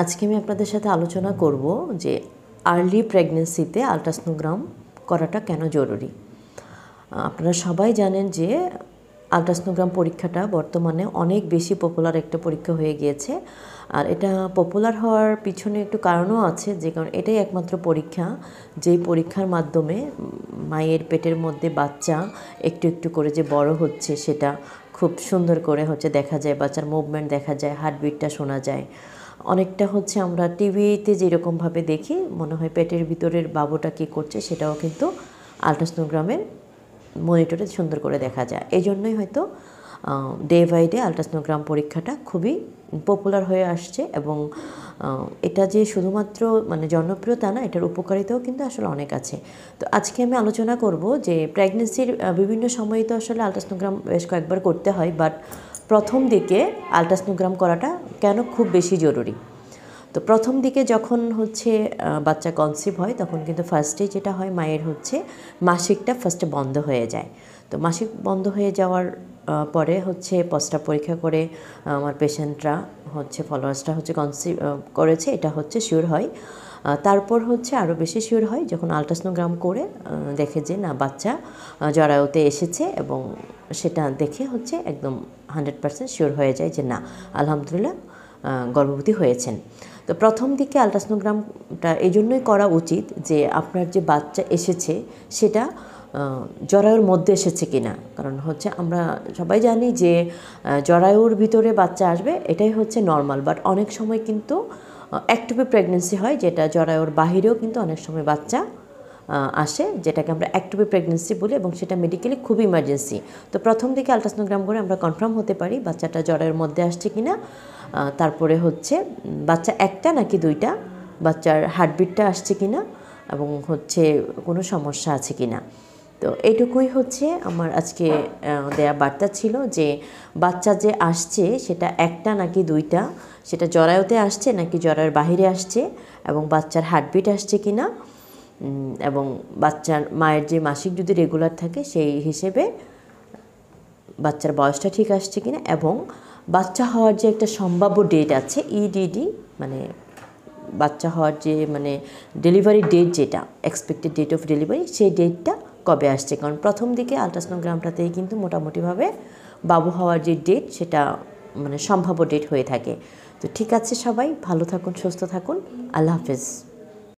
আজকে আমি আপনাদের সাথে আলোচনা করব যে আর্লি প্রেগনেন্সিতে আলট্রাসনোগ্রাম করাটা কেন জরুরি আপনারা সবাই জানেন যে আলট্রাসনোগ্রাম পরীক্ষাটা বর্তমানে অনেক বেশি পপুলার একটা পরীক্ষা হয়ে গিয়েছে আর এটা পপুলার হওয়ার পিছনে একটু কারণও আছে যে কারণ এটাই একমাত্র পরীক্ষা যেই পরীক্ষার মাধ্যমে মায়ের পেটের মধ্যে বাচ্চা একটু একটু করে যে বড় হচ্ছে সেটা খুব সুন্দর করে হচ্ছে দেখা যায় বাচ্চার মুভমেন্ট দেখা যায় হার্টবিটটা শোনা যায় অনেকটা হচ্ছে আমরা টিভিতে যেরকমভাবে দেখি মনে হয় পেটের ভিতরের বাবুটা কী করছে সেটাও কিন্তু আলট্রাসনোগ্রামের মনিটরে সুন্দর করে দেখা যায় এই জন্যই হয়তো ডে বাই ডে আলট্রাসনোগ্রাম পরীক্ষাটা খুবই পপুলার হয়ে আসছে এবং এটা যে শুধুমাত্র মানে জনপ্রিয়তা না এটার উপকারিতাও কিন্তু আসলে অনেক আছে তো আজকে আমি আলোচনা করব যে প্রেগনেন্সির বিভিন্ন সময়ে তো আসলে আলট্রাসনোগ্রাম বেশ কয়েকবার করতে হয় বাট প্রথম দিকে আলট্রাসনোগ্রাম করাটা কেন খুব বেশি জরুরি তো প্রথম দিকে যখন হচ্ছে বাচ্চা কনসিভ হয় তখন কিন্তু ফার্স্টে যেটা হয় মায়ের হচ্ছে মাসিকটা ফার্স্টে বন্ধ হয়ে যায় তো মাসিক বন্ধ হয়ে যাওয়ার পরে হচ্ছে পস্টা পরীক্ষা করে আমার পেশেন্টরা হচ্ছে ফলোয়ার্সটা হচ্ছে কনসিভ করেছে এটা হচ্ছে শিওর হয় তারপর হচ্ছে আরও বেশি শিওর হয় যখন আলট্রাসনোগ্রাম করে দেখে যে না বাচ্চা জরায়ুতে এসেছে এবং সেটা দেখে হচ্ছে একদম হান্ড্রেড পার্সেন্ট শিওর হয়ে যায় যে না আলহামদুলিল্লাহ গর্ভবতী হয়েছেন তো প্রথম দিকে আলট্রাসনোগ্রামটা এই জন্যই করা উচিত যে আপনার যে বাচ্চা এসেছে সেটা জরায়ুর মধ্যে এসেছে কিনা কারণ হচ্ছে আমরা সবাই জানি যে জরায়ুর ভিতরে বাচ্চা আসবে এটাই হচ্ছে নর্মাল বাট অনেক সময় কিন্তু অ্যাক্টিভ প্রেগনেন্সি হয় যেটা জরায়ুর বাহিরেও কিন্তু অনেক সময় বাচ্চা আসে যেটাকে আমরা অ্যাক্টিভ প্রেগনেন্সি বলি এবং সেটা মেডিকেলি খুব ইমার্জেন্সি তো প্রথম দিকে আলট্রাসনোগ্রাম করে আমরা কনফার্ম হতে পারি বাচ্চাটা জ্বরের মধ্যে আসছে কি না তারপরে হচ্ছে বাচ্চা একটা নাকি দুইটা বাচ্চার হার্টবিটটা আসছে কি না এবং হচ্ছে কোনো সমস্যা আছে কি না তো এইটুকুই হচ্ছে আমার আজকে দেয়া বার্তা ছিল যে বাচ্চা যে আসছে সেটা একটা নাকি দুইটা সেটা জরায়ুতে আসছে নাকি জরার বাহিরে আসছে এবং বাচ্চার হার্টবিট আসছে কি না এবং বাচ্চার মায়ের যে মাসিক যদি রেগুলার থাকে সেই হিসেবে বাচ্চার বয়সটা ঠিক আসছে কিনা এবং বাচ্চা হওয়ার যে একটা সম্ভাব্য ডেট আছে ইডিডি e মানে বাচ্চা হওয়ার যে মানে ডেলিভারি ডেট যেটা এক্সপেক্টেড ডেট অফ ডেলিভারি সেই ডেটটা কবে আসছে কারণ প্রথম দিকে আলট্রাসনোগ্রামটাতেই কিন্তু মোটামুটিভাবে বাবু হওয়ার যে ডেট সেটা মানে সম্ভাব্য ডেট হয়ে থাকে তো ঠিক আছে সবাই ভালো থাকুন সুস্থ থাকুন আল্লাহ হাফেজ